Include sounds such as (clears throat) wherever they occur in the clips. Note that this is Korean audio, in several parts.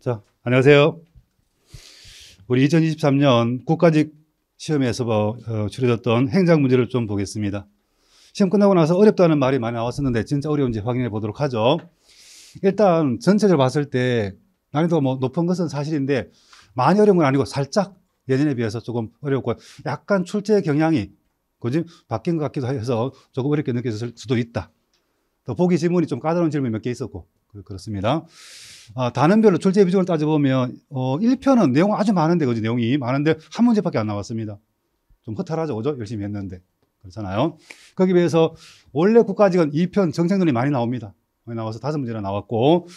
자, 안녕하세요. 우리 2023년 국가직 시험에서 줄여졌던 어, 행정 문제를 좀 보겠습니다. 시험 끝나고 나서 어렵다는 말이 많이 나왔었는데 진짜 어려운지 확인해 보도록 하죠. 일단 전체적으로 봤을 때 난이도가 뭐 높은 것은 사실인데 많이 어려운 건 아니고 살짝 예전에 비해서 조금 어렵고 약간 출제 경향이 그지 바뀐 것 같기도 해서 조금 어렵게 느껴졌을 수도 있다. 또 보기 질문이 좀 까다로운 질문이 몇 개 있었고 그, 그렇습니다. 아, 단원별로 출제 비중을 따져보면 어, 1편은 내용 아주 많은데 그죠 내용이 많은데 한 문제밖에 안 나왔습니다. 좀 허탈하죠, 그죠? 열심히 했는데 그렇잖아요. 거기 비해서 원래 국가직은 2편 정책론이 많이 나옵니다. 많이 나와서 다섯 문제나 나왔고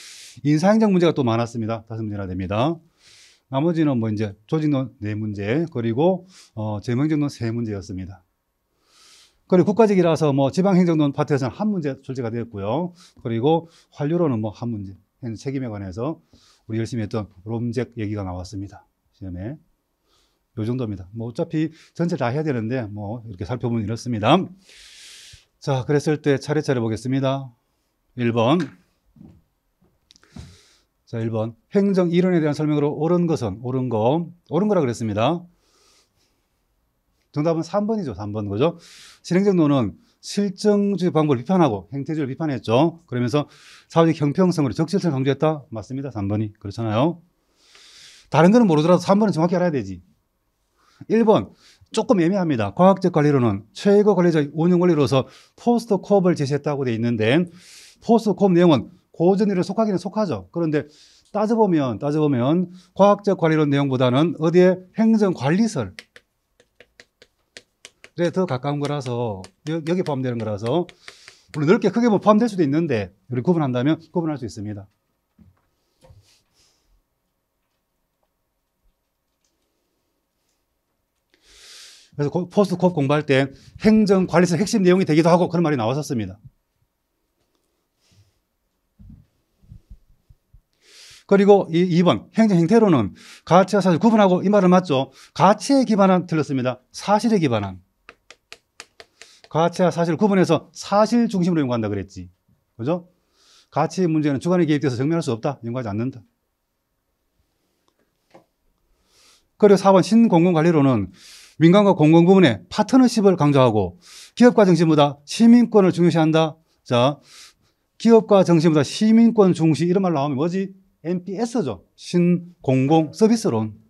인사행정 문제가 또 많았습니다. 다섯 문제나 됩니다. 나머지는 뭐 이제 조직론 네 문제 그리고 어, 재명정론 세 문제였습니다. 그리고 국가직이라서 뭐 지방행정론 파트에서는 한 문제 출제가 되었고요. 그리고 환류로는 뭐 한 문제 책임에 관해서 우리 열심히 했던 롬잭 얘기가 나왔습니다. 시험에. 요 정도입니다. 뭐 어차피 전체 다 해야 되는데 뭐 이렇게 살펴보면 이렇습니다. 자, 그랬을 때 차례차례 보겠습니다. 1번. 자, 1번. 행정 이론에 대한 설명으로 옳은 것은 옳은 거. 옳은 거라 그랬습니다. 정답은 3번이죠. 3번 거죠. 실행정도는 실정주의 방법을 비판하고 행태주의를 비판했죠. 그러면서 사회적 형평성으로 적절성을 강조했다. 맞습니다. 3번이. 그렇잖아요. 다른 거는 모르더라도 3번은 정확히 알아야 되지. 1번. 조금 애매합니다. 과학적 관리로는 최고 관리자 운영 원리로서 포스트 코업을 제시했다고 돼 있는데 포스트 코업 내용은 고전위로 속하기는 속하죠. 그런데 따져보면 따져보면 과학적 관리론 내용보다는 어디에 행정관리설 그래 더 가까운 거라서 여, 여기 포함되는 거라서 물론 넓게 크게 보 뭐 포함될 수도 있는데 우리 구분한다면 구분할 수 있습니다. 그래서 포스트콥 공부할 때 행정관리서 핵심 내용이 되기도 하고 그런 말이 나왔었습니다. 그리고 이 2번 행정 행태로는 가치와 사실 구분하고 이 말은 맞죠. 가치에 기반한 틀렸습니다. 사실에 기반한. 가치와 사실을 구분해서 사실 중심으로 연구한다 그랬지. 그죠? 가치의 문제는 주관에 개입돼서 정면할 수 없다. 연구하지 않는다. 그리고 4번 신공공관리로는 민간과 공공 부문의 파트너십을 강조하고 기업과 정신보다 시민권을 중요시한다. 자, 기업과 정신보다 시민권 중시 이런 말 나오면 뭐지? MPS죠. 신공공 서비스론.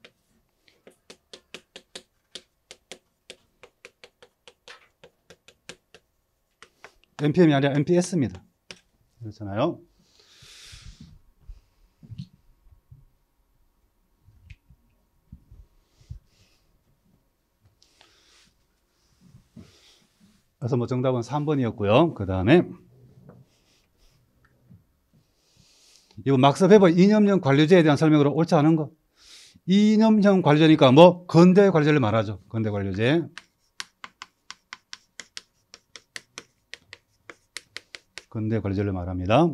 NPM이 아니라 NPS입니다. 그렇잖아요. 그래서 뭐 정답은 3번이었고요. 그 다음에 이거 막스 베버 이념형 관료제에 대한 설명으로 옳지 않은 거. 이념형 관료제니까 뭐건대 관료제를 말하죠. 건대 관료제. 근대 관리전를 말합니다.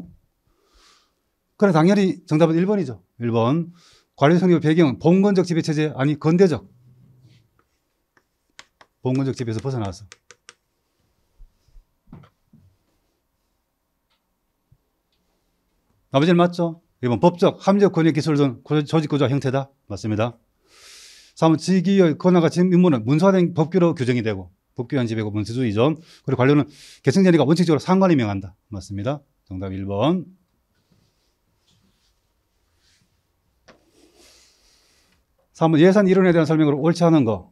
그래 당연히 정답은 1번이죠. 1번. 관리 성립 배경은 봉건적 지배 체제 아니 건대적. 봉건적 지배에서 벗어나서. 나머지는 맞죠? 2번 법적, 합리적 권위 기술을 조직구조 형태다. 맞습니다. 3번 지기의 권한과 임무는 문서화된 법규로 규정이 되고 복교 연지배고 문세주 이전 그리고 관료는 개청자니가 원칙적으로 상관이 명한다. 맞습니다. 정답 1번. 3번 예산 이론에 대한 설명으로 옳지 않은 거,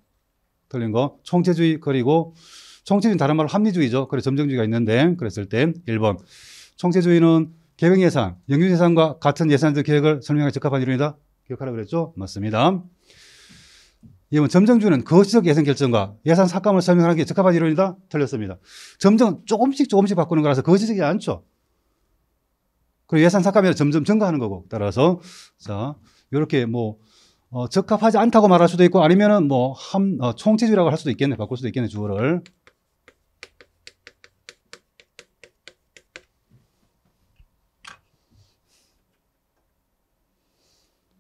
틀린 거, 총체주의 그리고 총체주의는 다른 말로 합리주의죠. 그래서 점정주의가 있는데 그랬을 땐 1번. 총체주의는 계획 예산, 영유 예산과 같은 예산적 계획을 설명하기 적합한 이론이다. 기억하라 그랬죠? 맞습니다. 이번 점정주는 거시적 그 예산 결정과 예산 삭감을 설명하는 게 적합한 이론이다? 틀렸습니다. 점점 조금씩 조금씩 바꾸는 거라서 거시적이 그 않죠. 그리고 예산 삭감이 점점 증가하는 거고 따라서 자 이렇게 뭐 어, 적합하지 않다고 말할 수도 있고 아니면은 뭐함 어, 총체주라고할 수도 있겠네 바꿀 수도 있겠네 주어를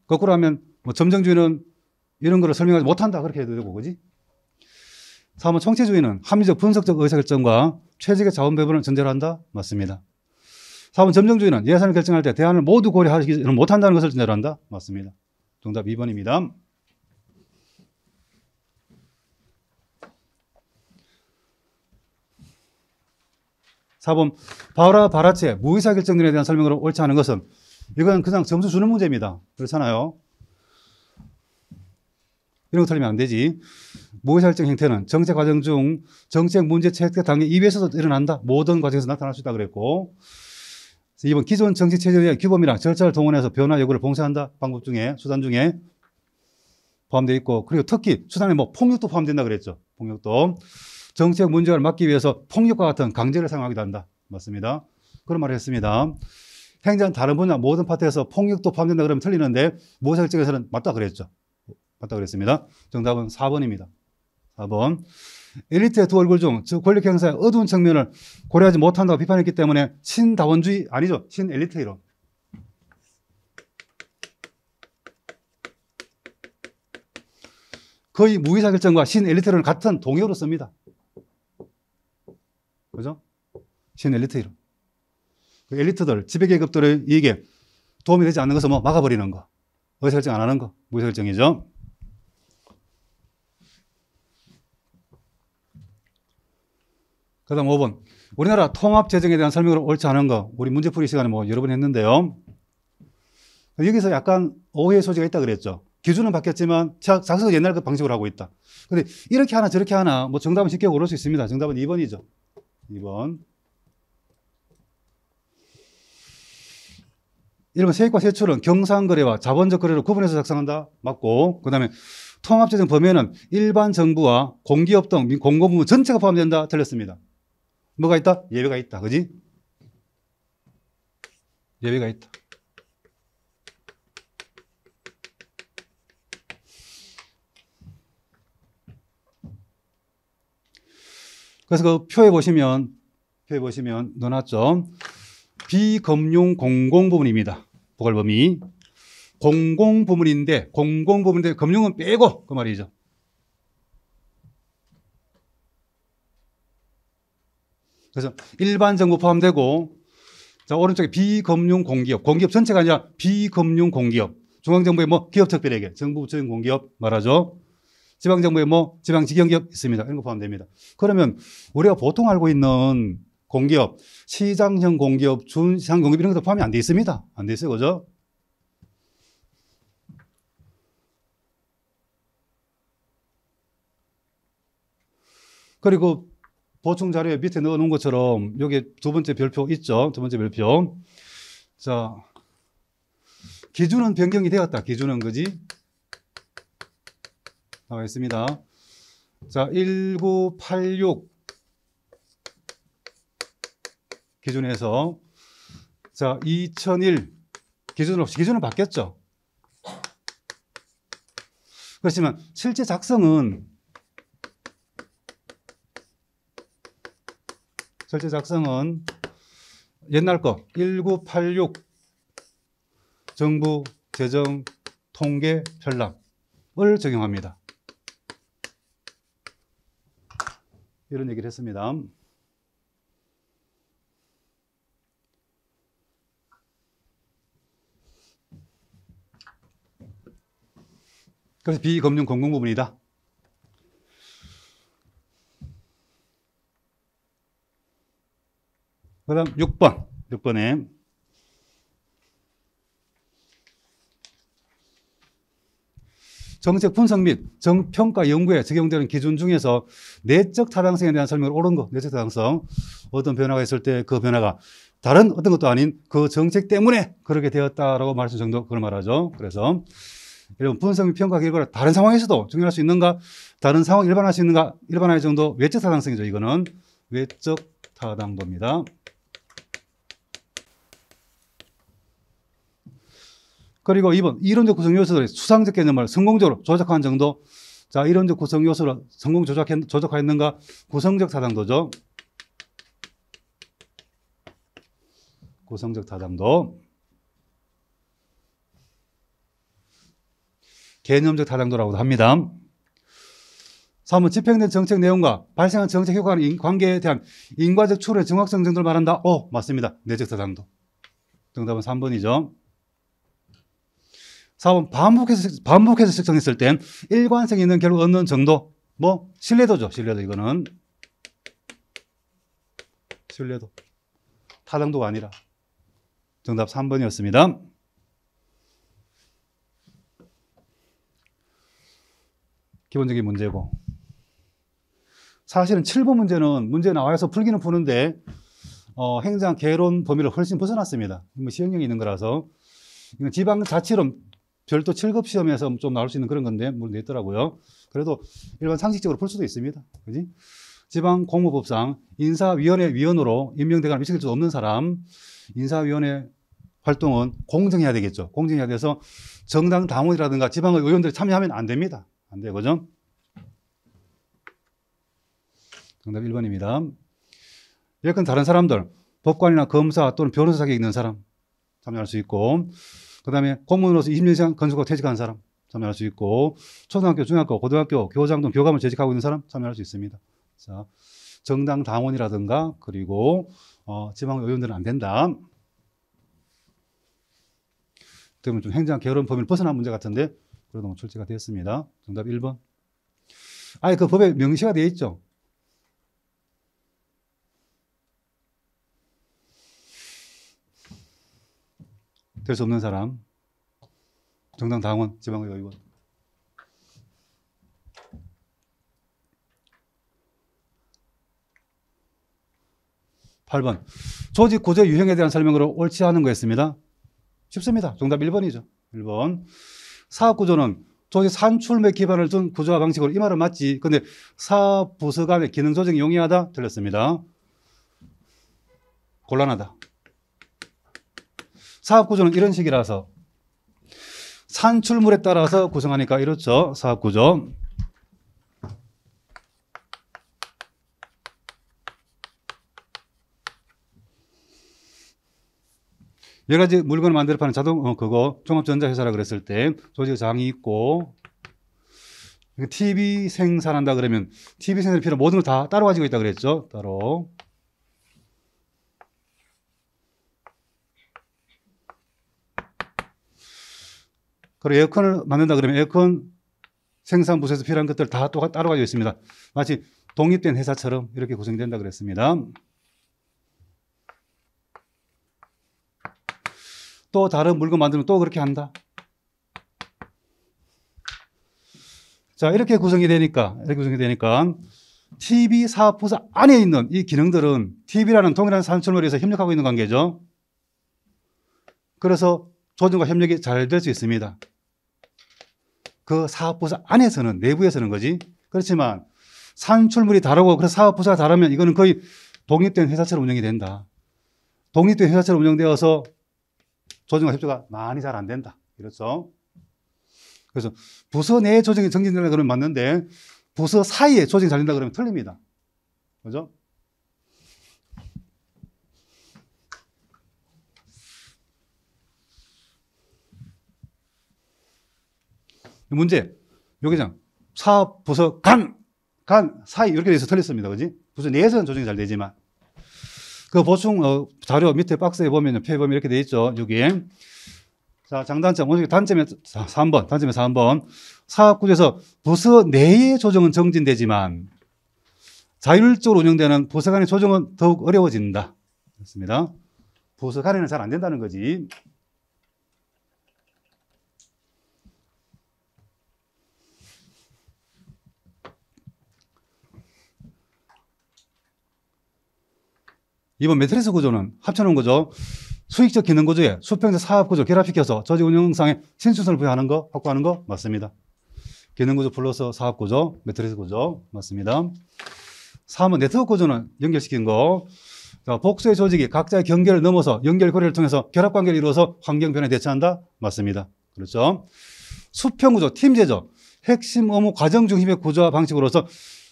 거꾸로 하면 뭐 점정주의는 이런 거를 설명하지 못한다. 그렇게 해도 되고, 그지? 3은 총체주의는 합리적 분석적 의사결정과 최적의 자원 배분을 전제로 한다. 맞습니다. 4은 점정주의는 예산을 결정할 때 대안을 모두 고려하지 못한다는 것을 전제로 한다. 맞습니다. 정답 2번입니다. 사범 바라 우 바라체 무의사결정론에 대한 설명으로 옳지 않은 것은 이건 그냥 점수 주는 문제입니다. 그렇잖아요. 이런 거 틀리면 안 되지. 무의사일적 행태는 정책 과정 중 정책 문제 채택 단계 입에서도 일어난다. 모든 과정에서 나타날 수 있다 그랬고. 이번 기존 정치 체제의 규범이랑 절차를 동원해서 변화 요구를 봉쇄한다. 방법 중에 수단 중에 포함되어 있고 그리고 특히 수단에 뭐 폭력도 포함된다 그랬죠. 폭력도 정책 문제를 막기 위해서 폭력과 같은 강제를 사용하기도 한다. 맞습니다. 그런 말을 했습니다. 행정 다른 분야 모든 파트에서 폭력도 포함된다 그러면 틀리는데 모사일적에서는 맞다 그랬죠. 맞다 그랬습니다. 정답은 4번입니다. 4번. 엘리트의 두 얼굴 중 즉 권력 행사의 어두운 측면을 고려하지 못한다고 비판했기 때문에 신다원주의 아니죠. 신엘리트 이론. 거의 무의사 결정과 신엘리트론을 같은 동요로 씁니다. 그죠? 신엘리트 이론. 그 엘리트들, 지배계급들의 이익에 도움이 되지 않는 것을 뭐 막아버리는 거. 의사결정 안 하는 거. 무의사결정이죠. 그 다음 5번. 우리나라 통합재정에 대한 설명으로 옳지 않은 거. 우리 문제풀이 시간에 뭐 여러 번 했는데요. 여기서 약간 오해 소지가 있다 그랬죠. 기준은 바뀌었지만 작성은 옛날 그 방식으로 하고 있다. 근데 이렇게 하나 저렇게 하나 뭐 정답은 쉽게 고를 수 있습니다. 정답은 2번이죠. 2번. 1번 세액과 세출은 경상거래와 자본적 거래로 구분해서 작성한다. 맞고. 그 다음에 통합재정 범위에는 일반 정부와 공기업 등 공공부문 전체가 포함된다. 틀렸습니다. 뭐가 있다? 예배가 있다. 그지? 예배가 있다. 그래서 그 표에 보시면 표에 보시면 넣어놨죠. 비금융 공공 부문입니다. 보궐범위 공공 부문인데 공공 부문인데 금융은 빼고 그 말이죠. 그래서 일반 정부 포함되고 자, 오른쪽에 비금융공기업, 공기업 전체가 아니라 비금융공기업, 중앙정부의 뭐 기업특별회계, 정부 부처인 공기업 말하죠. 지방정부의 뭐지방직영기업 있습니다. 이런 거 포함됩니다. 그러면 우리가 보통 알고 있는 공기업, 시장형 공기업, 준시장 공기업 이런 것도 포함이 안 돼 있습니다. 안 돼 있어요. 그죠? 그리고 보충 자료에 밑에 넣어 놓은 것처럼 여기 두 번째 별표 있죠. 두 번째 별표. 자. 기준은 변경이 되었다. 기준은 그지? 나와 있습니다. 자, 1986 기준에서 자, 2001 기준 없이 기준은 바뀌었죠. 그렇지만 실제 작성은 글제 작성은 옛날 거 1986 정부 재정 통계 편람을 적용합니다. 이런 얘기를 했습니다. 그래서 비금융 공공 부분이다. 그다음 6번. 6번에 정책 분석 및 정평가 연구에 적용되는 기준 중에서 내적 타당성에 대한 설명을 옳은 것, 내적 타당성. 어떤 변화가 있을 때 그 변화가 다른 어떤 것도 아닌 그 정책 때문에 그렇게 되었다라고 말씀 정도 그걸 말하죠. 그래서 여러 분석 분및 평가 결과를 다른 상황에서도 증용할수 있는가, 다른 상황 일반화할 수 있는가, 일반화의 정도 외적 타당성이죠. 이거는 외적 타당도입니다. 그리고 2번 이론적 구성 요소를 들 수상적 개념을 성공적으로 조작한 정도. 자, 이론적 구성 요소를 성공 조작했, 조작하였는가? 구성적 사당도죠 구성적 사당도 개념적 사당도라고도 합니다. 3번 집행된 정책 내용과 발생한 정책 효과는 관계에 대한 인과적 추론의 정확성 정도를 말한다. 오, 맞습니다. 내적 사당도 정답은 3번이죠. 4번 반복해서 반복해서 측정했을땐 일관성 있는 결과 얻는 정도 뭐 신뢰도죠 신뢰도 이거는 신뢰도 타당도가 아니라 정답 3번이었습니다. 기본적인 문제고 사실은 7번 문제는 문제 나와서 풀기는 푸는데 어, 행정 개론 범위를 훨씬 벗어났습니다. 뭐 시행령이 있는 거라서 이건 지방자치론 별도 7급 시험에서 좀 나올 수 있는 그런 건데 물론 뭐 냈더라고요 그래도 일반 상식적으로 볼 수도 있습니다. 그지? 지방 공무법상 인사위원회 위원으로 임명되거나 미칠 수 없는 사람 인사위원회 활동은 공정해야 되겠죠. 공정해야 돼서 정당 당원이라든가 지방의 의원들이 참여하면 안 됩니다. 안 돼요. 그죠? 정답 1번입니다. 예컨 다른 사람들, 법관이나 검사 또는 변호사 자격이 있는 사람 참여할 수 있고 그 다음에 공무원으로서 20년 이상 건축가 퇴직한 사람 참여할 수 있고 초등학교, 중학교, 고등학교 교장등 교감을 재직하고 있는 사람 참여할 수 있습니다. 자, 정당 당원이라든가 그리고 어, 지방 의원들은 안 된다. 때문에 좀 행정 게으름 범위를 벗어난 문제 같은데 그래도 뭐 출제가 되었습니다. 정답 1번. 아예 그 법에 명시가 되어 있죠. 될수 없는 사람, 정당 당원, 지방의 의원. 팔번 조직 구조 유형에 대한 설명으로 옳지 않은 거였습니다. 쉽습니다. 정답 일번이죠일번 사업 구조는 조직 산출매 기반을 둔 구조와 방식으로 이 말은 맞지. 근데 사업 부서 간의 기능 조정이 용이하다? 틀렸습니다. 곤란하다. 사업 구조는 이런 식이라서 산출물에 따라서 구성하니까 이렇죠. 사업 구조. 여러 가지 물건을 만들어 파는 자동 어, 그거 종합전자회사라 그랬을 때 조직장이 있고 TV 생산한다 그러면 TV 생산을 필요 모든 걸 다 따로 가지고 있다 그랬죠. 따로. 그리고 에어컨을 만든다 그러면 에어컨 생산 부서에서 필요한 것들 다 따로 가지고 있습니다. 마치 독립된 회사처럼 이렇게 구성된다 그랬습니다. 또 다른 물건 만들면 또 그렇게 한다. 자, 이렇게 구성이 되니까, 이렇게 구성이 되니까, TV 사업부서 안에 있는 이 기능들은 TV라는 동일한 산출물에서 협력하고 있는 관계죠. 그래서 조정과 협력이 잘 될 수 있습니다. 그 사업부서 안에서는 내부에서는 거지. 그렇지만 산출물이 다르고 그래 사업부서가 다르면 이거는 거의 독립된 회사처럼 운영이 된다. 독립된 회사처럼 운영되어서 조정과 협조가 많이 잘 안 된다. 이렇죠. 그래서 부서 내 조정이 정진된다 그러면 맞는데 부서 사이에 조정이 잘된다 그러면 틀립니다. 그죠? 문제, 여기장 사업 부서 간, 간, 사이 이렇게 돼서 틀렸습니다. 그지? 부서 내에서는 조정이 잘 되지만. 그 보충 어, 자료 밑에 박스에 보면 표현보 이렇게 돼 있죠. 여기 자, 장단점. 오늘 단점에 3번, 단점에 3번. 사업구에서 부서 내의 조정은 정진되지만 자율적으로 운영되는 부서 간의 조정은 더욱 어려워진다. 그렇습니다. 부서 간에는 잘 안 된다는 거지. 이번 매트리스 구조는 합쳐놓은 거죠. 수익적 기능 구조에 수평적 사업 구조 결합시켜서 조직 운영상의 신수성을 부여하는 거, 확보하는 거 맞습니다. 기능 구조 플러스 사업 구조, 매트리스 구조 맞습니다. 3은 네트워크 구조는 연결시킨 거. 자, 복수의 조직이 각자의 경계를 넘어서 연결 고리를 통해서 결합 관계를 이루어서 환경 변화에 대처한다. 맞습니다. 그렇죠. 수평 구조, 팀 제조. 핵심 업무 과정 중 힘의 구조와 방식으로서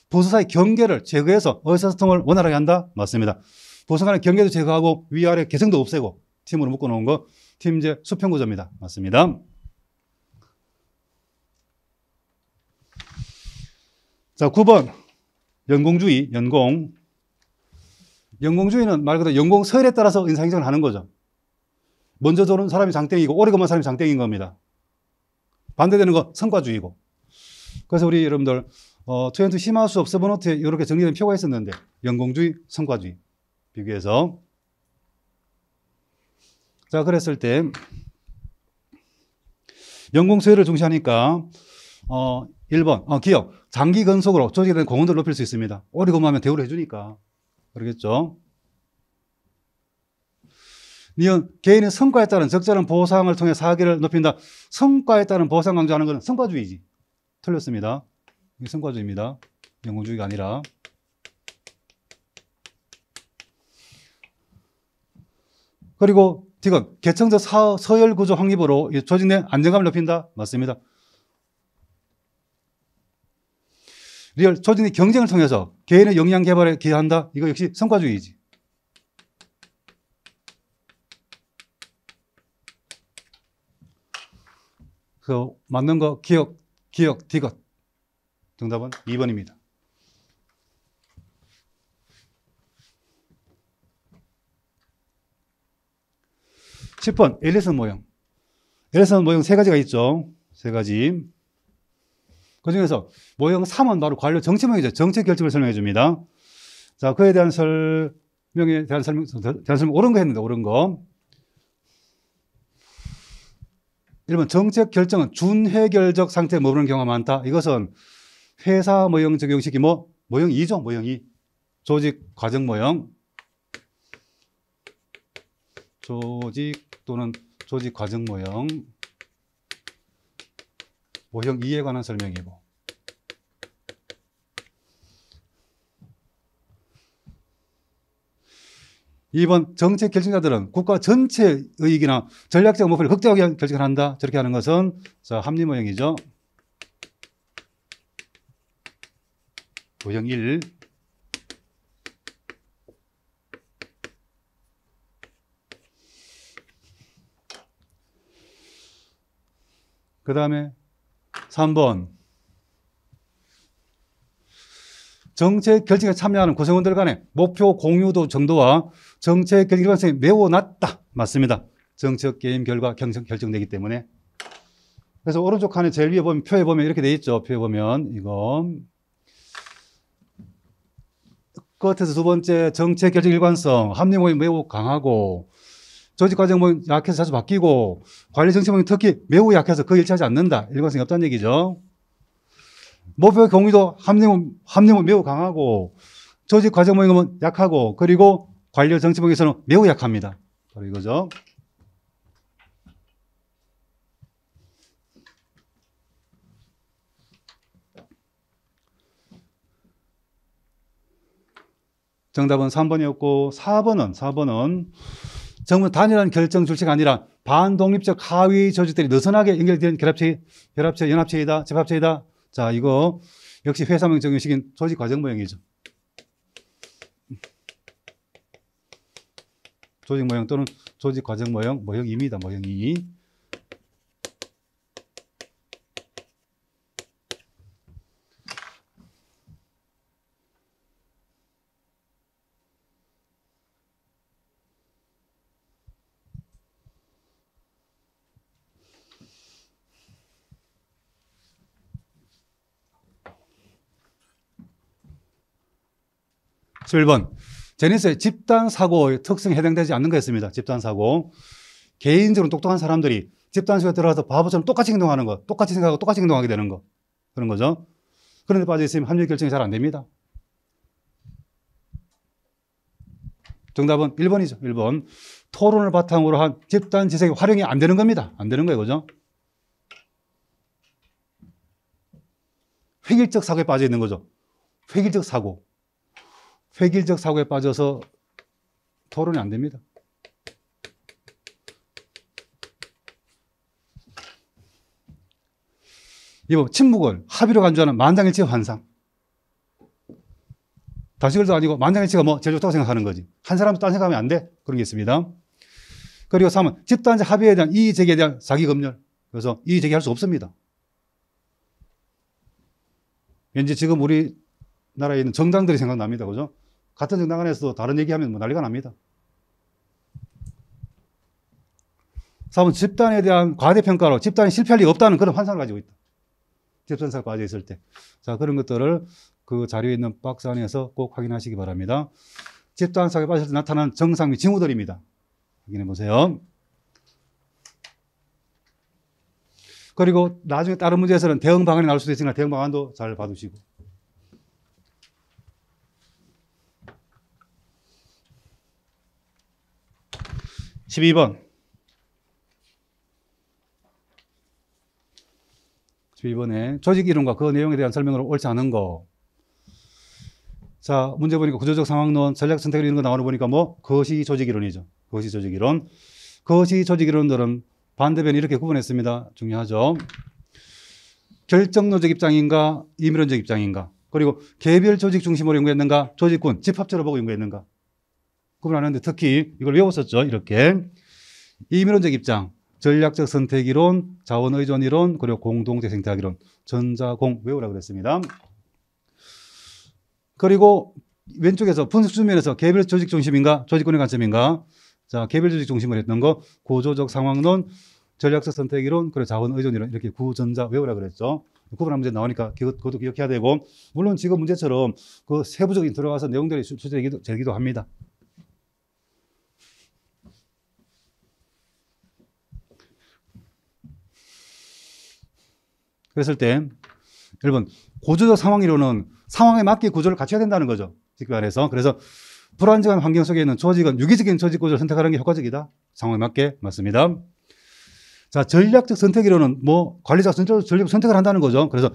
부서사의 경계를 제거해서 의사소통을 원활하게 한다. 맞습니다. 보상간의 경계도 제거하고 위아래 개성도 없애고 팀으로 묶어놓은 거 팀제 수평구조입니다. 맞습니다. 자, 9번 연공주의, 연공. 연공주의는 말 그대로 연공 서열에 따라서 인상행정을 하는 거죠. 먼저 도는 사람이 장땡이고 오래 걸만 사람이 장땡인 겁니다. 반대되는 건 성과주의고. 그래서 우리 여러분들 어, 투엔투 심화 수업 서번호트에 이렇게 정리된 표가 있었는데 연공주의, 성과주의. 비교해서 자 그랬을 때 연공 수혜를 중시하니까 어 1번 어, 기업 장기 근속으로 조직된 공헌도를 높일 수 있습니다. 오리고마면 대우를 해주니까 그러겠죠. 니은 개인의 성과에 따른 적절한 보상을 통해 사기를 높인다. 성과에 따른 보상 강조하는 것은 성과주의지. 틀렸습니다. 이게 성과주의입니다. 연공주의가 아니라. 그리고 디건 개청적 사, 서열 구조 확립으로 조직 내 안정감을 높인다. 맞습니다. 리얼 조직의 경쟁을 통해서 개인의 역량 개발에 기여한다. 이거 역시 성과주의지. 그 맞는 거 기억, 기억, 디귿. 정답은 2번입니다. 10번 엘리슨 모형. 엘리슨 모형 세 가지가 있죠. 세 가지. 그 중에서 모형 3은 바로 관료 정치모형이죠. 정책 결정을 설명해 줍니다. 자, 그에 대한 설명에 대한 설명, 대한 설명 옳은 거 했는데 옳은 거. 1번 정책 결정은 준해결적 상태에 머무르는 경우가 많다. 이것은 회사 모형 적용 시기 뭐 모형 2죠. 모형 2. 조직 과정 모형. 조직 또는 조직 과정 모형, 모형 2에 관한 설명 뭐. 이고2번 정책 결정자들은 국가 전체의 익이나 전략적 목표를 극대화하게 결정을 한다. 저렇게 하는 것은 자, 합리 모형이죠. 모형 1. 그 다음에 3번. 정책 결정에 참여하는 고생원들 간의 목표 공유도 정도와 정책 결정 가능성이 매우 낮다. 맞습니다. 정책 게임 결과 경청 결정되기 때문에. 그래서 오른쪽 칸에 제일 위에 보면 표에 보면 이렇게 돼 있죠. 표에 보면 이거 끝에서 두 번째 정책 결정 일관성 합리성이 매우 강하고 조직 과정이 뭐 약해서 자주 바뀌고 관리 정책방이 특히 매우 약해서 그 일치하지 않는다. 일관성이 없다는 얘기죠. 목표의 경우도 합리문, 합리문 매우 강하고 조직 과정 모임은 약하고 그리고 관료 정치목에서는 매우 약합니다. 바로 이거죠. 정답은 3번이었고 4번은 4번은 정부 단일한 결정 줄체가 아니라 반독립적 하위 조직들이 느슨하게 연결된 결합체, 결합체, 연합체이다, 집합체이다. 자, 이거 역시 회사명 적용식인 조직 과정 모형이죠. 조직 모형 또는 조직 과정 모형, 모형 2입니다. 모형 2. 7번. 제니스의 집단 사고의 특성에 해당되지 않는 거였습니다. 집단 사고. 개인적으로 똑똑한 사람들이 집단 속에 들어가서 바보처럼 똑같이 행동하는 거, 똑같이 생각하고 똑같이 행동하게 되는 거. 그런 거죠. 그런데 빠져 있으면 합리 결정이 잘 안 됩니다. 정답은 1번이죠. 1번. 토론을 바탕으로 한 집단 지성이 활용이 안 되는 겁니다. 안 되는 거예요. 그죠? 획일적 사고에 빠져 있는 거죠. 획일적 사고. 획일적 사고에 빠져서 토론이 안 됩니다. 이번 뭐 침묵을 합의로 간주하는 만장일치의 환상. 다시글도 아니고 만장일치가 뭐 제일 좋다고 생각하는 거지. 한 사람도 딴 생각하면 안 돼. 그런 게 있습니다. 그리고 3은 집단적 합의에 대한 이의 제기에 대한 자기검열. 그래서 이의 제기할 수 없습니다. 왠지 지금 우리 나라에 있는 정당들이 생각납니다. 그죠? 같은 정당 안에서도 다른 얘기하면 뭐 난리가 납니다. 4번 집단에 대한 과대평가로 집단이 실패할 리가 없다는 그런 환상을 가지고 있다. 집단사가 빠져 있을 때. 자, 그런 것들을 그 자료에 있는 박스 안에서 꼭 확인하시기 바랍니다. 집단사에 빠질 때 나타나는 정상 및 징후들입니다. 확인해 보세요. 그리고 나중에 다른 문제에서는 대응 방안이 나올 수도 있으니까 대응 방안도 잘 봐두시고. 12번. 12번에 조직 이론과 그 내용에 대한 설명으로 옳지 않은 거. 자, 문제 보니까 구조적 상황론, 전략 선택 이런 거 나오는 보니까 뭐 그것이 조직 이론이죠. 그것이 조직 이론. 그것이 조직 이론들은 반대변 이렇게 구분했습니다. 중요하죠. 결정노적 입장인가, 임의론적 입장인가. 그리고 개별 조직 중심으로 연구했는가, 조직군, 집합적로 보고 연구했는가. 구분하는데 특히 이걸 외웠었죠. 이렇게 이민론적 입장, 전략적 선택이론, 자원의존이론, 그리고 공동재생태학이론 전자공 외우라 그랬습니다. 그리고 왼쪽에서 분석 주면에서 개별 조직 중심인가, 조직권의 관점인가, 자 개별 조직 중심을 했던 거, 구조적 상황론, 전략적 선택이론, 그리고 자원의존이론 이렇게 구전자 외우라 그랬죠. 구분한 문제 나오니까 그, 그것도 기억해야 되고 물론 지금 문제처럼 그 세부적인 들어가서 내용들이 출제되기도 합니다. 그랬을 때 여러분 고조적 상황이론은 상황에 맞게 구조를 갖춰야 된다는 거죠. 쉽게 말해서 그래서 불안정한 환경 속에 있는 조직은 유기적인 조직 구조를 선택하는 게 효과적이다. 상황에 맞게 맞습니다. 자 전략적 선택이론은 뭐 관리자 전략적 선택을 한다는 거죠. 그래서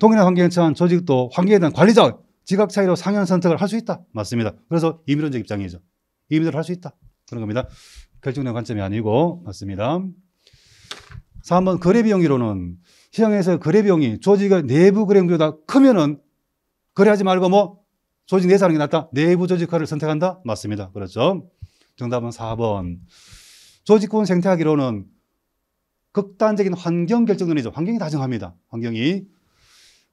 동일한 환경에 처한 조직도 환경에 대한 관리자 지각 차이로 상향 선택을 할 수 있다. 맞습니다. 그래서 임의론적 입장이죠. 임의론을할 수 있다. 그런 겁니다. 결정된 관점이 아니고 맞습니다. 3번 거래비용이로는 시장에서 거래비용이 조직의 내부 거래비용보다 크면은 거래하지 말고 뭐 조직 내에서하는게 낫다. 내부 조직화를 선택한다. 맞습니다. 그렇죠. 정답은 4번. 조직권 생태학이로는 극단적인 환경 결정론이죠. 환경이 다정합니다. 환경이.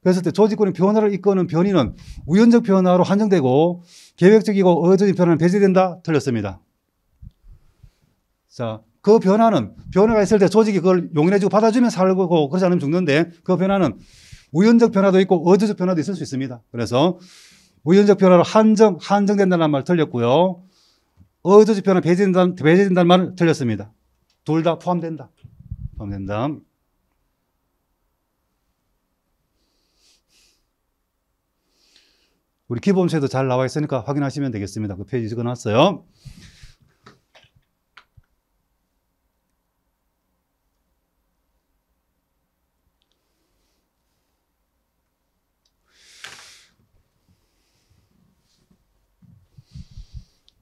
그래서조직권의 변화를 이끄는 변이는 우연적 변화로 한정되고 계획적이고 의도적인 변화는 배제된다. 틀렸습니다. 자, 그 변화는 변화가 있을 때 조직이 그걸 용인해주고 받아주면 살고 그러지 않으면 죽는데 그 변화는 우연적 변화도 있고 의도적 변화도 있을 수 있습니다. 그래서 우연적 변화로 한정, 한정된다는 말을 틀렸고요. 의도적 변화 배제된다는, 배제된다는 말을 틀렸습니다. 둘 다 포함된다. 포함된다. 우리 기본서에도 잘 나와 있으니까 확인하시면 되겠습니다. 그 페이지 적어놨어요.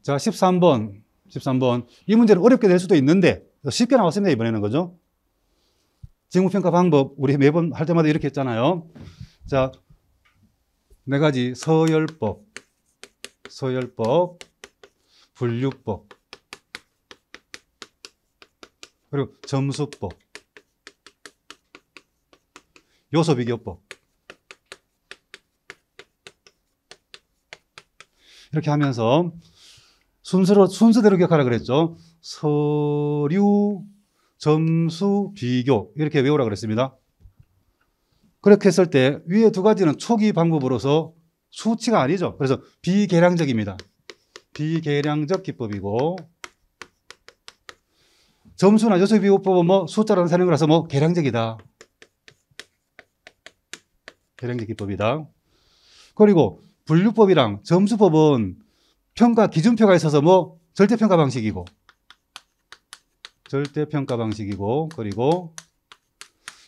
자, 13번. 13번. 이 문제는 어렵게 될 수도 있는데 쉽게 나왔습니다. 이번에는 그죠? 직무평가 방법. 우리 매번 할 때마다 이렇게 했잖아요. 자, 네 가지. 서열법, 서열법, 분류법, 그리고 점수법, 요소비교법. 이렇게 하면서 순서로, 순서대로 기억하라 그랬죠. 서류, 점수, 비교. 이렇게 외우라 그랬습니다. 그렇게 했을 때 위에 두 가지는 초기 방법으로서 수치가 아니죠. 그래서 비계량적입니다. 비계량적 기법이고 점수나 요소 비교법은 뭐 숫자라는 사는 거라서 뭐 계량적이다. 계량적 기법이다. 그리고 분류법이랑 점수법은 평가 기준표가 있어서 뭐 절대평가 방식이고 절대평가 방식이고 그리고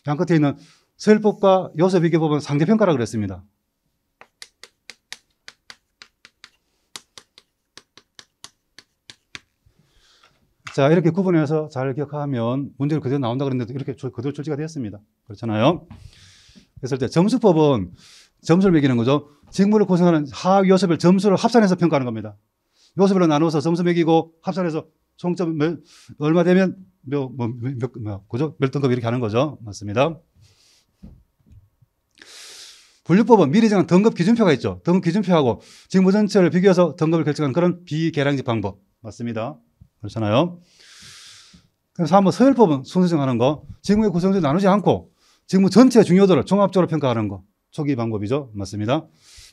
양 끝에 있는 서율법과 요소 비교법은 상대평가라 그랬습니다. 자 이렇게 구분해서 잘 기억하면 문제를 그대로 나온다 그랬는데 이렇게 그대로 출제가 되었습니다. 그렇잖아요. 그랬을 때 점수법은 점수를 매기는 거죠. 직무를 구성하는 하위 요소별 점수를 합산해서 평가하는 겁니다. 요소별로 나눠서 점수 매기고 합산해서 총점 몇, 얼마 되면 몇, 뭐, 몇, 몇, 뭐, 그죠? 몇 등급 이렇게 하는 거죠. 맞습니다. 분류법은 미리 정한 등급 기준표가 있죠. 등급 기준표하고 직무 전체를 비교해서 등급을 결정하는 그런 비계량직 방법. 맞습니다. 그렇잖아요. 그래서 한번 뭐 서열법은 순수 정하는 거, 직무의 구성을 나누지 않고 직무 전체 중요도를 종합적으로 평가하는 거. 초기 방법이죠. 맞습니다.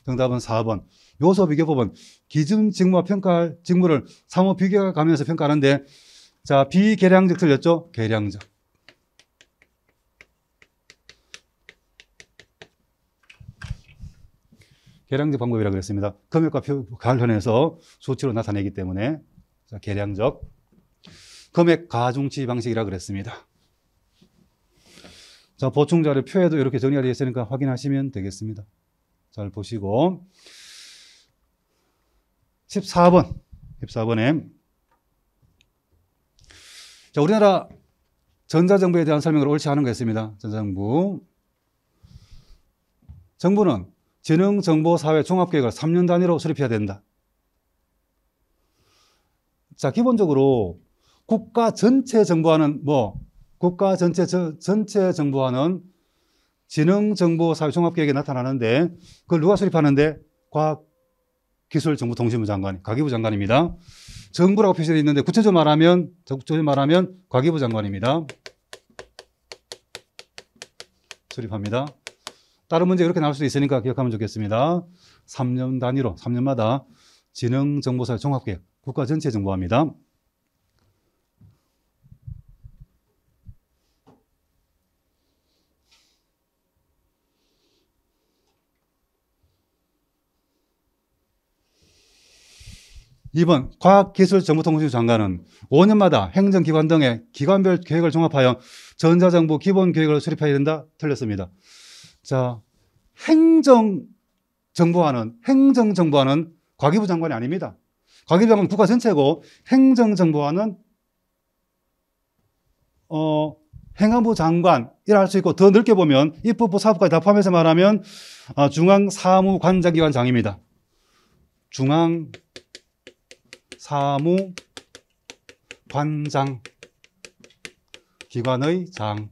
정답은 4번. 요소 비교법은 기준 직무와 평가할 직무를 상호 비교하면서 평가하는데 자, 비계량적 틀렸죠? 계량적. 계량적 방법이라고 그랬습니다. 금액과 관련해서 수치로 나타내기 때문에 자, 계량적 금액 가중치 방식이라고 그랬습니다. 자, 보충 자료 표에도 이렇게 정리가 되어 있으니까 확인하시면 되겠습니다. 잘 보시고 14번 14번에 자, 우리나라 전자정부에 대한 설명을 옳지 않은 것였습니다. 전자정부. 정부는 지능정보사회 종합계획을 3년 단위로 수립해야 된다. 자, 기본적으로 국가 전체 정부와는 뭐 국가 전체, 저, 전체 정보화는 지능정보사회 종합계획에 나타나는데 그걸 누가 수립하는데 과학기술정보통신부 장관, 과기부 장관입니다. 정부라고 표시되어 있는데 구체적으로 말하면, 적극적으로 말하면 과기부 장관입니다. 수립합니다. 다른 문제 이렇게 나올 수도 있으니까 기억하면 좋겠습니다. 3년 단위로, 3년마다 지능정보사회 종합계획, 국가 전체 정보화입니다. 2번 과학기술정보통신 장관은 5년마다 행정기관 등의 기관별 계획을 종합하여 전자정부 기본 계획을 수립해야 된다. 틀렸습니다. 자, 행정정보와는 행정정보와는 과기부 장관이 아닙니다. 과기부 장관 국가 전체고 행정정보와는 어, 행안부 장관이라 할 수 있고 더 넓게 보면 입법부 사업까지 다 포함해서 말하면 어, 중앙사무관장기관장입니다. 중앙 사무관장 기관의 장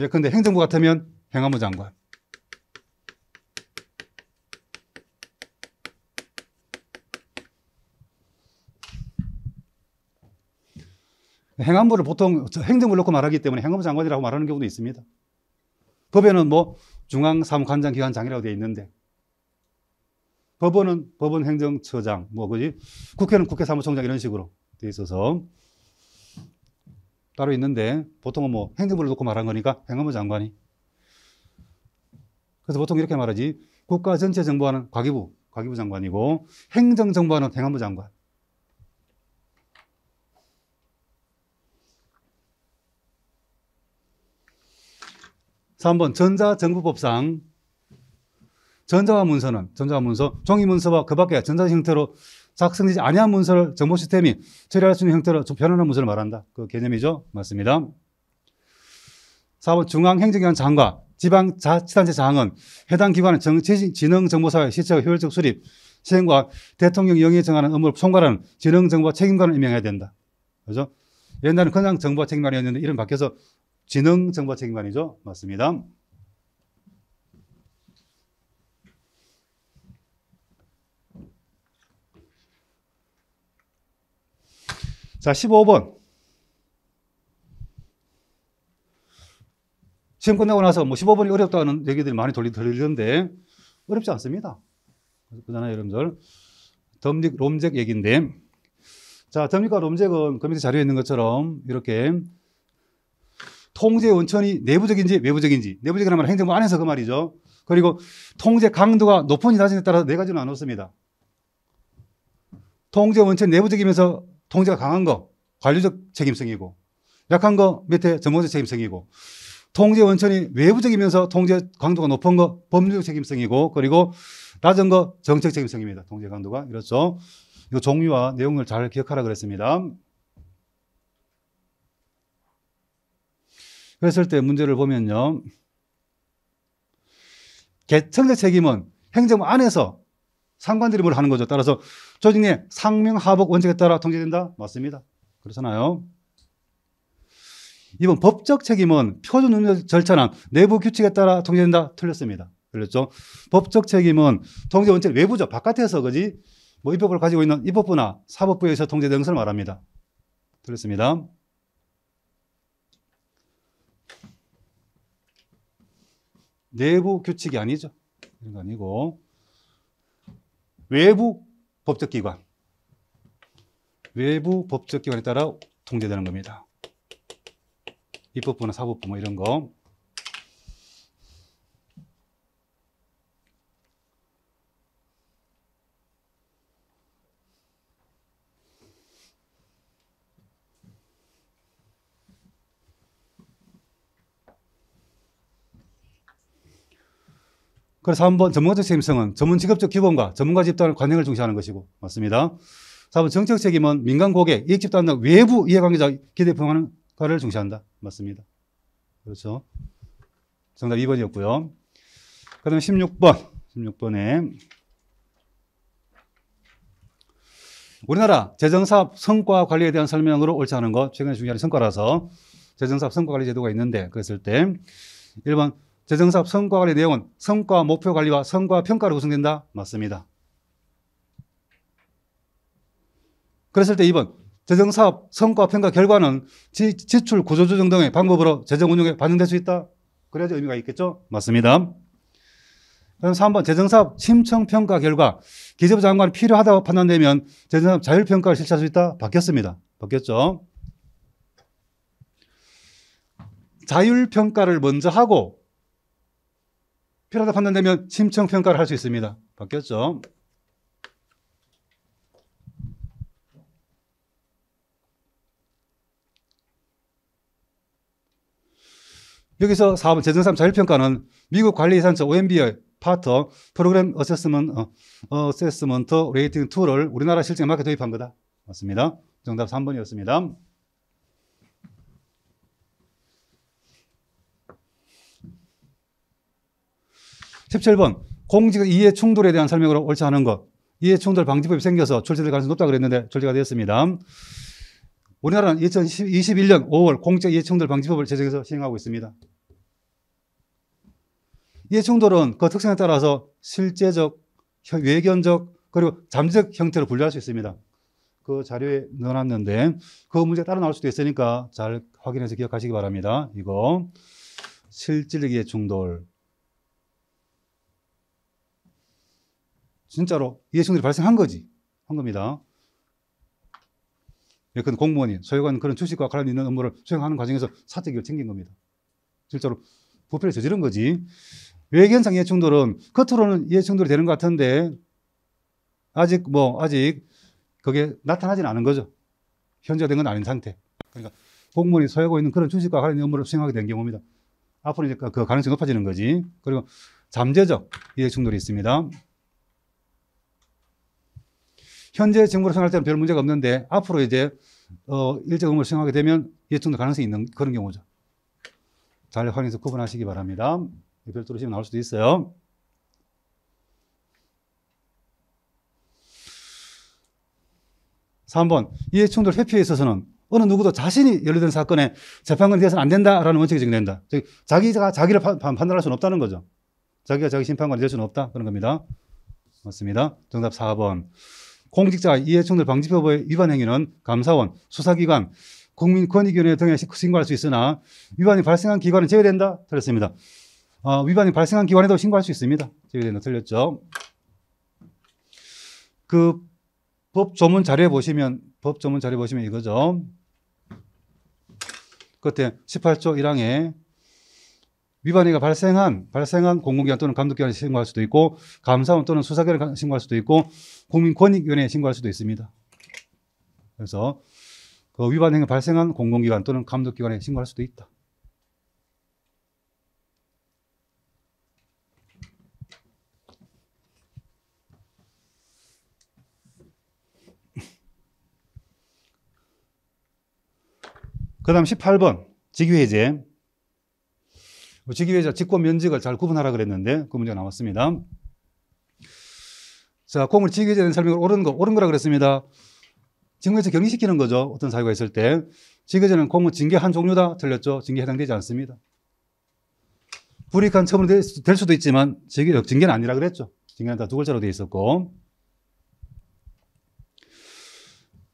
예, 근데 행정부 같으면 행안부 장관 행안부를 보통 행정부를 놓고 말하기 때문에 행안부 장관이라고 말하는 경우도 있습니다. 법에는 뭐 중앙사무관장기관장이라고 되어 있는데 법원은 법원 행정처장, 뭐 그지? 국회는 국회 사무총장 이런 식으로 되어 있어서 따로 있는데 보통은 뭐 행정부를 놓고 말한 거니까 행안부 장관이 그래서 보통 이렇게 말하지 국가 전체 정보하는 과기부, 과기부 장관이고 행정 정보하는 행안부 장관 3번 전자정부법상 전자와 문서는 전자와 문서, 종이 문서와 그 밖에 전자 형태로 작성되지 아니한 문서를 정보 시스템이 처리할 수 있는 형태로 좀 변환한 문서를 말한다. 그 개념이죠. 맞습니다. 4번 중앙행정기관 장과 지방자치단체 장은 해당 기관의 정치 지능정보사회 실체의 효율적 수립, 시행과 대통령 영위에 정하는 업무를 총괄하는 지능정보와 책임관을 임명해야 된다. 그죠? 옛날에는 그냥 정보와 책임관이었는데 이름 바뀌어서 지능정보책임관이죠. 맞습니다. 자, 15번. 시험 끝나고 나서 뭐 15번이 어렵다는 얘기들이 많이 돌리, 들리는데 어렵지 않습니다. 그잖아요, 여러분들. 덤릭 롬잭 얘기인데. 자, 덤릭과 롬잭은 컴퓨터 그 자료에 있는 것처럼 이렇게 통제 원천이 내부적인지 외부적인지 내부적인 말은 행정부 안에서 그 말이죠. 그리고 통제 강도가 높은지 낮은지에 따라 네 가지로 나눴습니다. 통제 원천 내부적이면서 통제가 강한 거 관료적 책임성이고 약한 거 밑에 전문적 책임성이고 통제 원천이 외부적이면서 통제 강도가 높은 거 법률적 책임성이고 그리고 낮은 거 정책 책임성입니다. 통제 강도가 이렇죠. 이 종류와 내용을 잘 기억하라 그랬습니다. 그랬을 때 문제를 보면요. 개청자 책임은 행정부 안에서 상관들이 뭘 하는 거죠. 따라서 조직내 상명하복 원칙에 따라 통제된다? 맞습니다. 그렇잖아요. 이번 법적 책임은 표준 운영 절차나 내부 규칙에 따라 통제된다? 틀렸습니다. 틀렸죠. 법적 책임은 통제 원칙 외부죠. 바깥에서 그지? 뭐 입법을 가지고 있는 입법부나 사법부에서 통제된 것을 말합니다. 틀렸습니다. 내부 규칙이 아니죠. 이런 거 아니고 외부 법적 기관 외부 법적 기관에 따라 통제되는 겁니다. 입법부나 사법부 뭐 이런 거 그래서 3번 전문가적 책임성은 전문 직업적 기본과 전문가 집단의 관행을 중시하는 것이고 맞습니다. 4번 정책 책임은 민간 고객, 이익 집단 등 외부 이해관계자 기대 포용하는 거를 중시한다. 맞습니다. 그렇죠. 정답 2번이었고요. 그 다음에 16번. 16번에 우리나라 재정사업 성과 관리에 대한 설명으로 옳지 않은 것 최근에 중요한 성과라서 재정사업 성과관리 제도가 있는데 그랬을 때 1번 재정사업 성과관리 내용은 성과 목표 관리와 성과 평가로 구성된다. 맞습니다. 그랬을 때 2번 재정사업 성과 평가 결과는 지, 지출 구조조정 등의 방법으로 재정운용에 반영될 수 있다. 그래야지 의미가 있겠죠. 맞습니다. 그럼 3번 재정사업 심층평가 결과 기재부 장관이 필요하다고 판단되면 재정사업 자율평가를 실시할 수 있다. 바뀌었습니다. 바뀌었죠. 자율평가를 먼저 하고 필요하다 판단되면 심층 평가를 할 수 있습니다. 바뀌었죠? 여기서 4번 재정상 자율평가는 미국 관리예산처 OMB의 파터 프로그램 어세스먼, 어, 어세스먼트 레이팅 툴을 우리나라 실정에 맞게 도입한 거다. 맞습니다. 정답 3번이었습니다. 17번 공직 이해 충돌에 대한 설명으로 옳지 않은 것. 이해 충돌 방지법이 생겨서 출제될 가능성이 높다고 그랬는데 출제가 되었습니다. 우리나라는 2021년 5월 공적 이해충돌 방지법을 제정해서 시행하고 있습니다. 이해충돌은 그 특성에 따라서 실제적, 외견적, 그리고 잠재적 형태로 분류할 수 있습니다. 그 자료에 넣어놨는데 그문제 따로 나올 수도 있으니까 잘 확인해서 기억하시기 바랍니다. 이거 실질적 이해충돌 진짜로 이해충돌이 발생한 거지. 한 겁니다. 예컨 공무원이 소유한 그런 주식과 관련 있는 업무를 수행하는 과정에서 사적 이익 챙긴 겁니다. 실제로 부패를 저지른 거지. 외견상 이해충돌은 겉으로는 이해충돌이 되는 것 같은데 아직 뭐 아직 그게 나타나지 않은 거죠. 현저된 건 아닌 상태. 그러니까 공무원이 소유하고 있는 그런 주식과 관련 업무를 수행하게 된 경우입니다. 앞으로 이제 그 가능성이 높아지는 거지. 그리고 잠재적 이해충돌이 있습니다. 현재 정부로 생각할 때는 별 문제가 없는데 앞으로 이제 어, 일제 의무를 생각하게 되면 예충될 가능성이 있는 그런 경우죠. 잘 확인해서 구분하시기 바랍니다. 별도로 지금 나올 수도 있어요. 3번 이해충돌 회피에 있어서는 어느 누구도 자신이 연루된 사건에 재판관에 대해서는 안 된다라는 원칙이 적용된다. 즉, 자기가 자기를 파, 판단할 수는 없다는 거죠. 자기가 자기 심판관이 될 수는 없다. 그런 겁니다. 맞습니다. 정답 4번 공직자 이해충돌 방지법의 위반 행위는 감사원, 수사기관, 국민권익위원회 등에 신고할 수 있으나 위반이 발생한 기관은 제외된다. 틀렸습니다. 어, 위반이 발생한 기관에도 신고할 수 있습니다. 제외된다. 틀렸죠. 그 법 조문 자료에 보시면 법 조문 자료 보시면 이거죠. 그때 18조 1항에 위반이 발생한 발생한 공공기관 또는 감독기관에 신고할 수도 있고 감사원 또는 수사기관에 신고할 수도 있고 국민권익위원회에 신고할 수도 있습니다. 그래서 그 위반 행위 발생한 공공기관 또는 감독기관에 신고할 수도 있다. 그 다음 18번 직위해제 직위회자 뭐 직권 면직을 잘 구분하라 그랬는데 그 문제가 나왔습니다. 자, 공을 직위회자 되는 설명을 옳은 거, 옳은 거라 그랬습니다. 직무에서 격리시키는 거죠. 어떤 사유가 있을 때. 직위회자는 공은 징계 한 종류다. 틀렸죠. 징계 해당되지 않습니다. 불이익한 처분이 될, 될 수도 있지만 징계, 징계는 아니라 그랬죠. 징계는 다두 글자로 돼 있었고.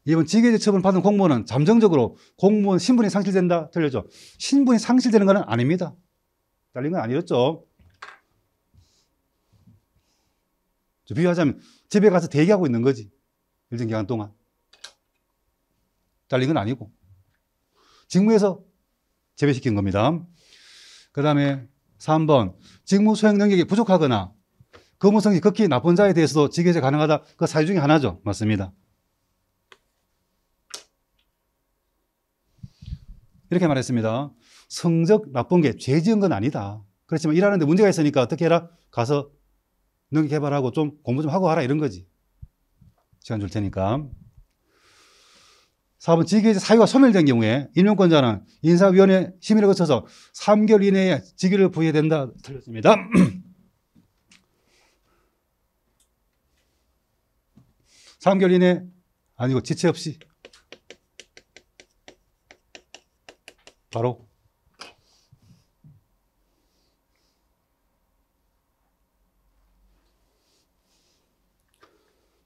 이번 징계제 처분 받은 공무원은 잠정적으로 공무원 신분이 상실된다. 틀려죠. 신분이 상실되는 것은 아닙니다. 잘린 건 아니었죠. 비유하자면 집에 가서 대기하고 있는 거지. 일정 기간 동안. 잘린 건 아니고. 직무에서 제외시킨 겁니다. 그 다음에 3번. 직무 수행 능력이 부족하거나 근무성이 극히 나쁜 자에 대해서도 징계제 가능하다. 그 사유 중에 하나죠. 맞습니다. 이렇게 말했습니다. 성적 나쁜 게 죄 지은 건 아니다. 그렇지만 일하는데 문제가 있으니까 어떻게 해라? 가서 능력 개발하고 좀 공부 좀 하고 하라 이런 거지. 시간 줄 테니까. 4번 직위의 사유가 소멸된 경우에 임용권자는 인사위원회 심의를 거쳐서 3개월 이내에 직위를 부여해야 된다. 틀렸습니다. (clears throat) 삼개월 이내 아니고 지체 없이 바로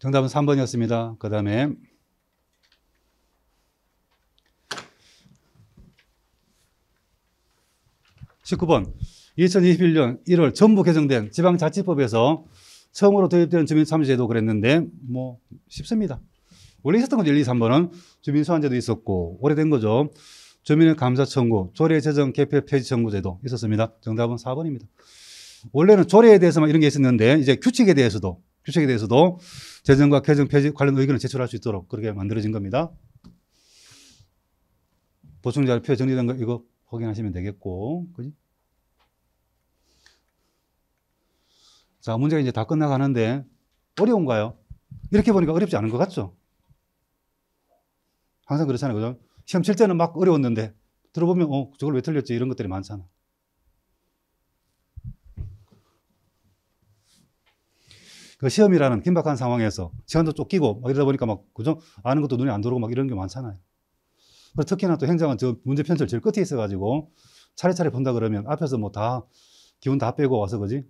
정답은 3번이었습니다. 그 다음에 1 9번 2021년 1월 전부 개정된 지방자치법에서 처음으로 도입된 주민참여제도 그랬는데 뭐 쉽습니다. 원래 있었던 건 1, 2, 3번은 주민소환제도 있었고 오래된 거죠. 주민의 감사 청구, 조례 재정 개표 폐지 청구 제도 있었습니다. 정답은 4번입니다. 원래는 조례에 대해서만 이런 게 있었는데 이제 규칙에 대해서도 규칙에 대해서도 재정과 개정 폐지 관련 의견을 제출할 수 있도록 그렇게 만들어진 겁니다. 보충 자료 정리된 거 이거 확인하시면 되겠고, 그지? 자, 문제가 이제 다 끝나가는데 어려운가요? 이렇게 보니까 어렵지 않은 것 같죠? 항상 그렇잖아요. 그죠? 시험 칠 때는 막 어려웠는데 들어보면 어, 저걸 왜 틀렸지? 이런 것들이 많잖아. 그 시험이라는 긴박한 상황에서 시간도 쫓기고 막 이러다 보니까 막그저 아는 것도 눈에 안 들어오고 막 이런 게 많잖아요. 그래서 특히나 또 행정은 저 문제 편철 제일 끝에 있어가지고 차례차례 본다 그러면 앞에서 뭐 다 기운 다 빼고 와서 그지?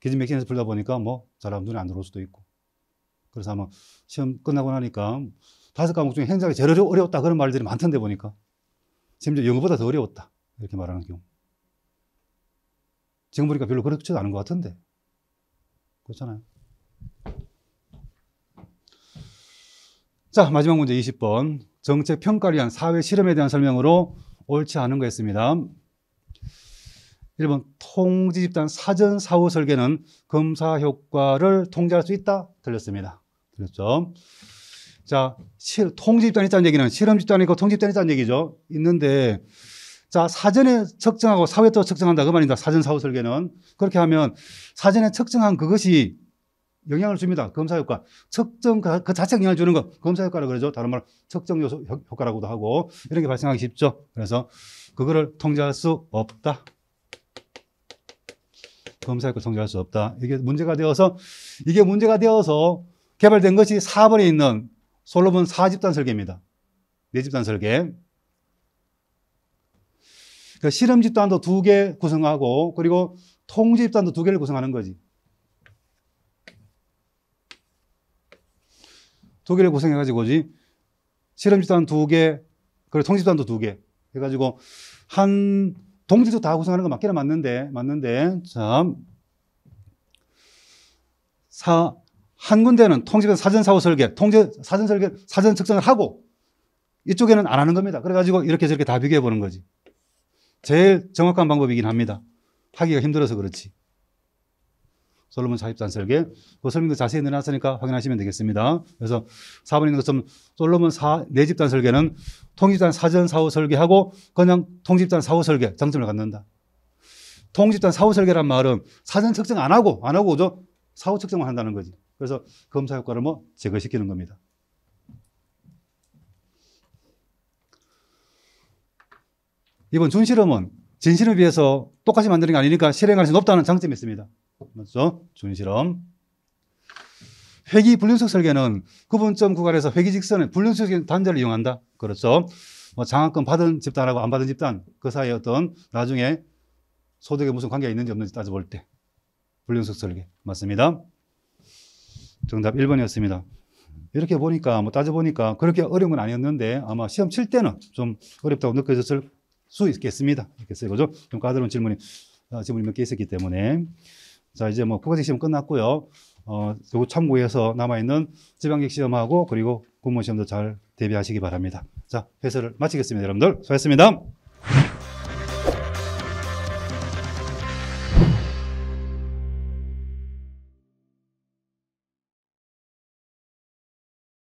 기진 맥힌에서 풀다 보니까 뭐잘하 눈에 안 들어올 수도 있고. 그래서 아마 시험 끝나고 나니까 다섯 과목 중에 행정이 제일 어려웠다 그런 말들이 많던데 보니까 심지어 영어보다 더 어려웠다 이렇게 말하는 경우. 지금 보니까 별로 그렇지도 않은 것 같은데 그렇잖아요. 자, 마지막 문제 20번. 정책 평가를 위한 사회 실험에 대한 설명으로 옳지 않은 거였습니다. 1번 통지 집단 사전 사후 설계는 검사 효과를 통제할 수 있다. 들렸습니다. 들렸죠? 자, 실, 통지 집단이 있다는 얘기는 실험 집단이 있고 통지 집단이 있다는 얘기죠. 있는데 자, 사전에 측정하고 사후에 또 측정한다. 그 말입니다. 사전 사후 설계는. 그렇게 하면 사전에 측정한 그것이 영향을 줍니다. 검사 효과. 측정 그, 그 자체가 영향을 주는 거 검사 효과라고 그러죠. 다른 말로 측정 요소 효과라고도 하고 이런 게 발생하기 쉽죠. 그래서 그거를 통제할 수 없다. 검사 효과 통제할 수 없다. 이게 문제가 되어서 이게 문제가 되어서 개발된 것이 4번에 있는 솔로몬 4집단 설계입니다. 4집단 설계. 그 실험 집단도 두 개 구성하고 그리고 통제 집단도 두 개를 구성하는 거지. 독일를 고생해가지고지 오 실험집단 두 개, 그리고 통집단도 두 개. 해가지고 한 동지도 다 구성하는 거 맞기는 맞는데, 맞는데, 참. 사, 한 군데는 통집은 사전사후 설계, 통제, 사전 설계, 사전 측정을 하고, 이쪽에는 안 하는 겁니다. 그래가지고 이렇게 저렇게 다 비교해 보는 거지. 제일 정확한 방법이긴 합니다. 하기가 힘들어서 그렇지. 솔로몬 40단 설계. 그 설명도 자세히 내놨으니까 확인하시면 되겠습니다. 그래서 4번 있는 것처럼 솔로몬 4, 4집단 설계는 통집단 사전 사후 설계하고 그냥 통집단 사후 설계 장점을 갖는다. 통집단 사후 설계란 말은 사전 측정 안 하고, 안 하고 오죠? 사후 측정만 한다는 거지. 그래서 검사 효과를 뭐 제거시키는 겁니다. 이번 준실험은 진실에 비해서 똑같이 만드는 게 아니니까 실행할 수 높다는 장점이 있습니다. 맞죠? 준실험 회기 불륜석 설계는 구분점 구간에서 회기 직선의 불륜석 단자를 이용한다. 그렇죠? 뭐 장학금 받은 집단하고 안 받은 집단 그 사이에 어떤 나중에 소득에 무슨 관계가 있는지 없는지 따져볼 때 분륜석 설계 맞습니다. 정답 1번이었습니다. 이렇게 보니까 뭐 따져보니까 그렇게 어려운 건 아니었는데 아마 시험 칠 때는 좀 어렵다고 느껴졌을 수 있겠습니다. 있겠어요. 그좀 까다로운 질문이 어, 질문이 몇 개 있었기 때문에 자, 이제 뭐 국가직 시험 끝났고요. 어, 요거 참고해서 남아있는 지방직 시험하고 그리고 공무원 시험도 잘 대비하시기 바랍니다. 자, 회사를 마치겠습니다. 여러분들 수고하셨습니다.